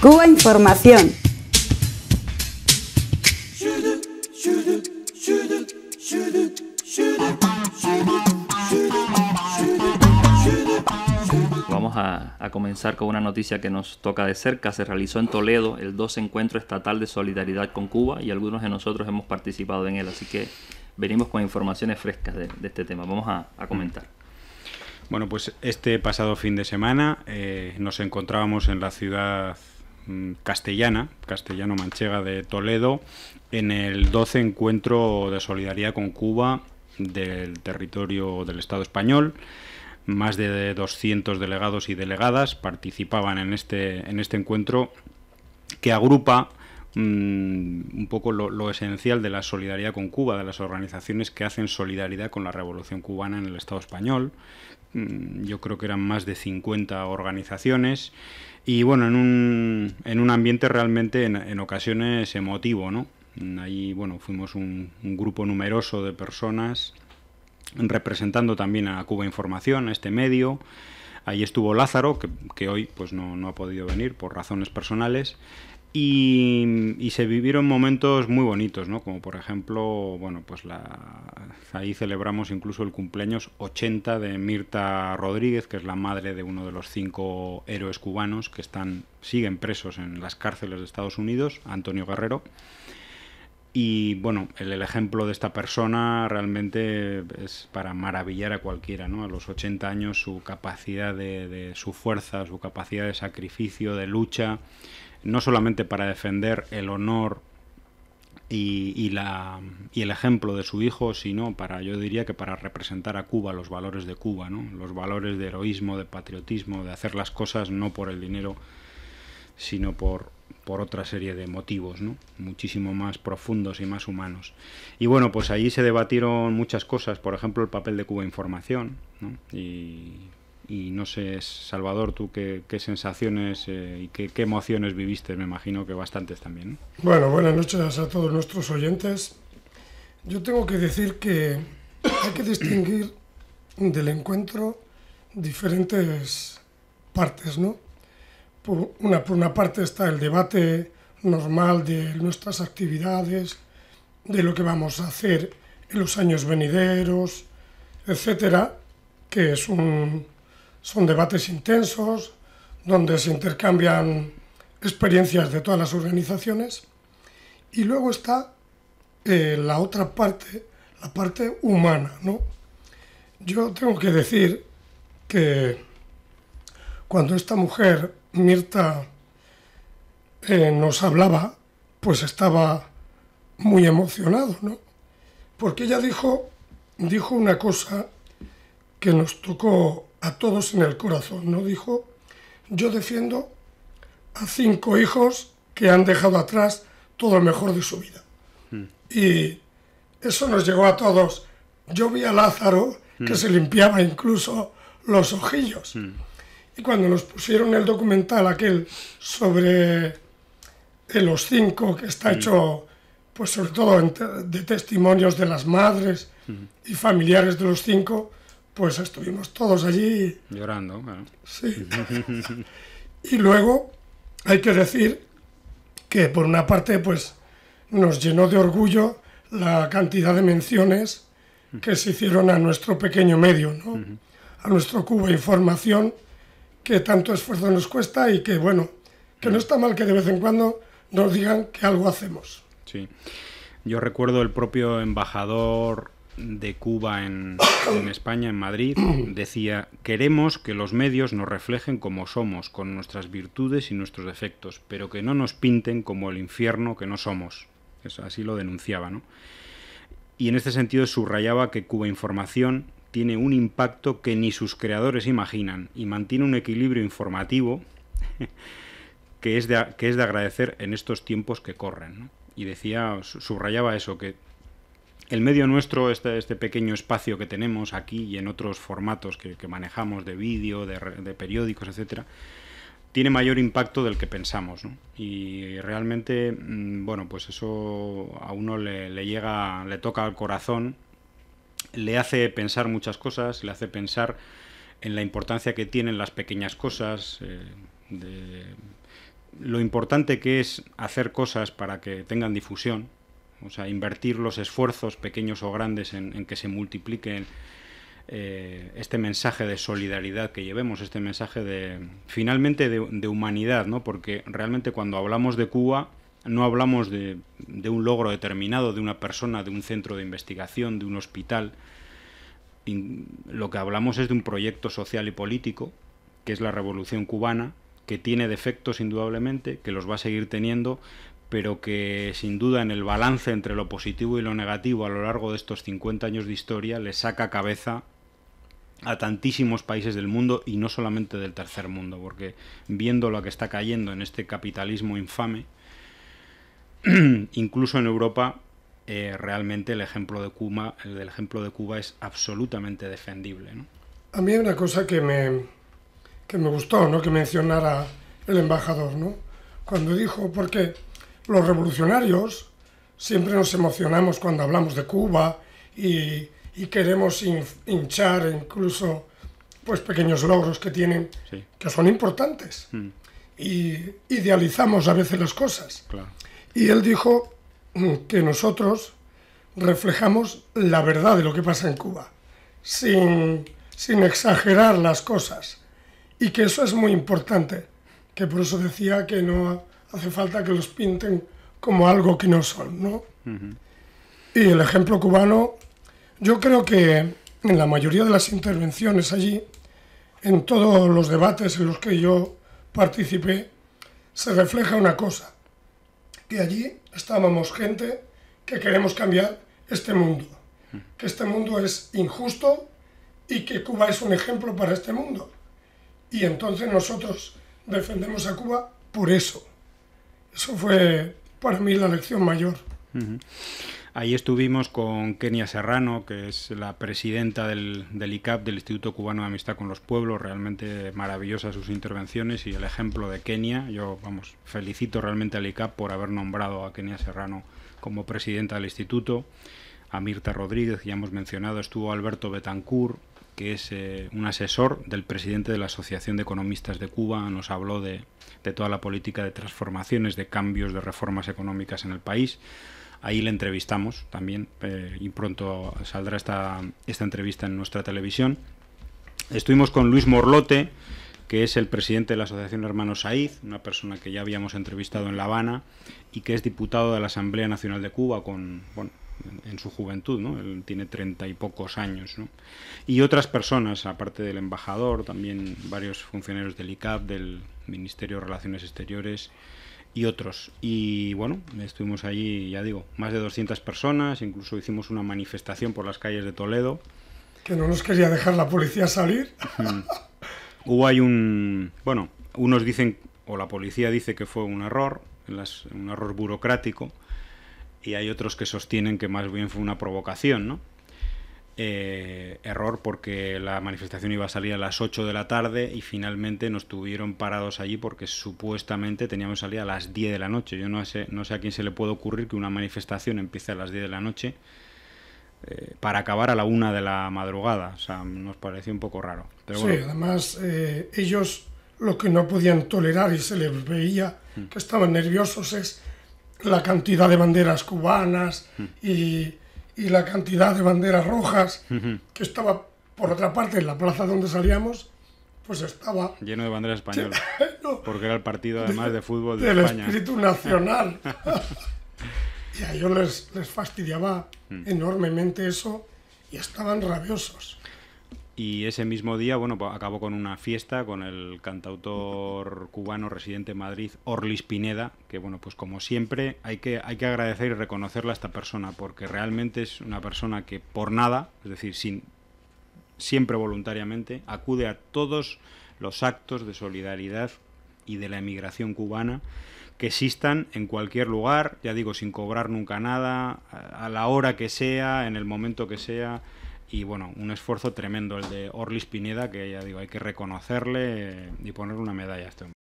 Cuba Información. Vamos a, comenzar con una noticia que nos toca de cerca. Se realizó en Toledo el 2 Encuentro Estatal de Solidaridad con Cuba y algunos de nosotros hemos participado en él, así que venimos con informaciones frescas de, este tema. Vamos a, comentar. Bueno, pues este pasado fin de semana eh, nos encontrábamos en la ciudad Mm, castellana, castellano-manchega de Toledo, en el 12 encuentro de solidaridad con Cuba del territorio del Estado español. Más de 200 delegados y delegadas participaban en este, en este encuentro que agrupa Mm, un poco lo, esencial de la solidaridad con Cuba, de las organizaciones que hacen solidaridad con la revolución cubana en el Estado español. Mm, yo creo que eran más de 50 organizaciones y bueno, en un, en un ambiente realmente en, ocasiones emotivo, ¿no? Ahí, bueno, fuimos un, grupo numeroso de personas representando también a Cuba Información, a este medio. Ahí estuvo Lázaro, que, hoy pues no, no, ha podido venir por razones personales, y, se vivieron momentos muy bonitos, ¿no? Como por ejemplo, bueno, pues ahí celebramos incluso el cumpleaños 80 de Mirta Rodríguez, que es la madre de uno de los cinco héroes cubanos que están, siguen presos en las cárceles de Estados Unidos, Antonio Guerrero. Y bueno, el, ejemplo de esta persona realmente es para maravillar a cualquiera, ¿no? A los 80 años su capacidad de, de su fuerza, su capacidad de sacrificio, de lucha no solamente para defender el honor y, la, y, el ejemplo de su hijo, sino para, yo diría que para representar a Cuba, los valores de Cuba, ¿no? los valores de heroísmo, de patriotismo, de hacer las cosas no por el dinero, sino por, por otra serie de motivos, ¿no? muchísimo más profundos y más humanos. Y bueno, pues ahí se debatieron muchas cosas, por ejemplo, el papel de Cuba Información, ¿no? y y no sé, Salvador, tú qué, sensaciones eh, y qué, emociones viviste, me imagino que bastantes también. Bueno, buenas noches a todos nuestros oyentes. Yo tengo que decir que hay que distinguir del encuentro diferentes partes, ¿no? Por una, por una parte está el debate normal de nuestras actividades, de lo que vamos a hacer en los años venideros, etcétera, que es un, son debates intensos donde se intercambian experiencias de todas las organizaciones y luego está eh, la otra parte, la parte humana, ¿no? Yo tengo que decir que cuando esta mujer, Mirta, eh, nos hablaba, pues estaba muy emocionado, ¿no? Porque ella dijo, dijo una cosa que nos tocó a todos en el corazón, ¿no? Dijo, yo defiendo a cinco hijos que han dejado atrás todo lo mejor de su vida. Hmm. Y eso nos llegó a todos. Yo vi a Lázaro que hmm. se limpiaba incluso los ojillos. Hmm. Y cuando nos pusieron el documental aquel sobre los cinco, que está hecho pues sobre todo de testimonios de las madres y familiares de los cinco, pues estuvimos todos allí. Llorando, claro. Sí. y luego hay que decir que por una parte, pues nos llenó de orgullo la cantidad de menciones que se hicieron a nuestro pequeño medio, ¿no? a nuestro cubo de información que tanto esfuerzo nos cuesta y que, bueno, que no está mal que de vez en cuando nos digan que algo hacemos. Sí. Yo recuerdo el propio embajador de Cuba en, España, en Madrid, decía, queremos que los medios nos reflejen como somos, con nuestras virtudes y nuestros defectos, pero que no nos pinten como el infierno que no somos. Eso, así lo denunciaba, ¿no? Y en este sentido subrayaba que Cuba Información tiene un impacto que ni sus creadores imaginan y mantiene un equilibrio informativo que es de, que es de agradecer en estos tiempos que corren. Y decía, subrayaba eso, que el medio nuestro, este, este pequeño espacio que tenemos aquí y en otros formatos que, manejamos de vídeo, de, periódicos, etcétera, tiene mayor impacto del que pensamos. Y realmente, mm, bueno, pues eso a uno le, llega, le toca al corazón, le hace pensar muchas cosas, le hace pensar en la importancia que tienen las pequeñas cosas, eh, lo importante que es hacer cosas para que tengan difusión o sea, invertir los esfuerzos pequeños o grandes en, que se multipliquen eh, este mensaje de solidaridad que llevemos, este mensaje de finalmente de, humanidad, ¿no? Porque realmente cuando hablamos de Cuba no hablamos de, un logro determinado, de una persona, de un centro de investigación, de un hospital. lo que hablamos es de un proyecto social y político, que es la revolución cubana, que tiene defectos indudablemente, que los va a seguir teniendo, pero que sin duda en el balance entre lo positivo y lo negativo a lo largo de estos 50 años de historia le saca cabeza a tantísimos países del mundo y no solamente del tercer mundo, porque viendo lo que está cayendo en este capitalismo infame, incluso en Europa, eh, realmente el ejemplo de Cuba, el ejemplo de Cuba es absolutamente defendible. A mí hay una cosa que me, gustó, ¿no? que mencionara el embajador, cuando dijo, por qué los revolucionarios siempre nos emocionamos cuando hablamos de Cuba y, queremos hinchar incluso pues pequeños logros que tienen que son importantes mm. y idealizamos a veces las cosas y él dijo que nosotros reflejamos la verdad de lo que pasa en Cuba sin, sin exagerar las cosas y que eso es muy importante que por eso decía que no hace falta que los pinten como algo que no son, ¿no? Y el ejemplo cubano, yo creo que en la mayoría de las intervenciones allí, en todos los debates en los que yo participé, se refleja una cosa, que allí estábamos gente que queremos cambiar este mundo, que este mundo es injusto y que Cuba es un ejemplo para este mundo. Y entonces nosotros defendemos a Cuba por eso. Eso fue para mí la lección mayor. Ahí estuvimos con Kenia Serrano, que es la presidenta del, ICAP, del Instituto Cubano de Amistad con los Pueblos. Realmente maravillosas sus intervenciones y el ejemplo de Kenia. Yo, vamos, felicito realmente al ICAP por haber nombrado a Kenia Serrano como presidenta del instituto. A Mirta Rodríguez, ya hemos mencionado, estuvo Alberto Betancourt, que es eh, un asesor del presidente de la Asociación de Economistas de Cuba, nos habló de, toda la política de transformaciones, de cambios, de reformas económicas en el país. Ahí le entrevistamos también eh, y pronto saldrá esta, esta entrevista en nuestra televisión. Estuvimos con Luis Morlote, que es el presidente de la Asociación Hermanos Saiz, una persona que ya habíamos entrevistado en La Habana y que es diputado de la Asamblea Nacional de Cuba con, en su juventud, ¿no? Él tiene treinta y pocos años, ¿no? Y otras personas, aparte del embajador, también varios funcionarios del ICAP, del Ministerio de Relaciones Exteriores y otros. Y bueno, estuvimos allí, ya digo, más de 200 personas, incluso hicimos una manifestación por las calles de Toledo. Que no nos quería dejar la policía salir. Mm. Hubo hay un... Bueno, unos dicen, o la policía dice que fue un error, un error burocrático, y hay otros que sostienen que más bien fue una provocación, ¿no? Eh, error porque la manifestación iba a salir a las 8 de la tarde y finalmente nos tuvieron parados allí porque supuestamente teníamos salir a las 10 de la noche. Yo no sé, no sé a quién se le puede ocurrir que una manifestación empiece a las 10 de la noche eh, para acabar a la 1 de la madrugada. O sea, nos pareció un poco raro. Sí, además eh, ellos lo que no podían tolerar y se les veía mm. que estaban nerviosos es la cantidad de banderas cubanas y, la cantidad de banderas rojas que estaba por otra parte en la plaza donde salíamos pues estaba lleno de banderas españolas porque era el partido además de, fútbol de del espíritu nacional y a ellos les, les fastidiaba enormemente eso y estaban rabiosos y ese mismo día, bueno, pues, acabó con una fiesta con el cantautor cubano residente en Madrid, Orlis Pineda, que bueno, pues como siempre hay que, hay que agradecer y reconocerle a esta persona, porque realmente es una persona que por nada, es decir, sin, siempre voluntariamente, acude a todos los actos de solidaridad y de la emigración cubana que existan en cualquier lugar, ya digo, sin cobrar nunca nada, a la hora que sea, en el momento que sea. Y bueno, un esfuerzo tremendo el de Orlis Pineda, que ya digo, hay que reconocerle y ponerle una medalla a este hombre.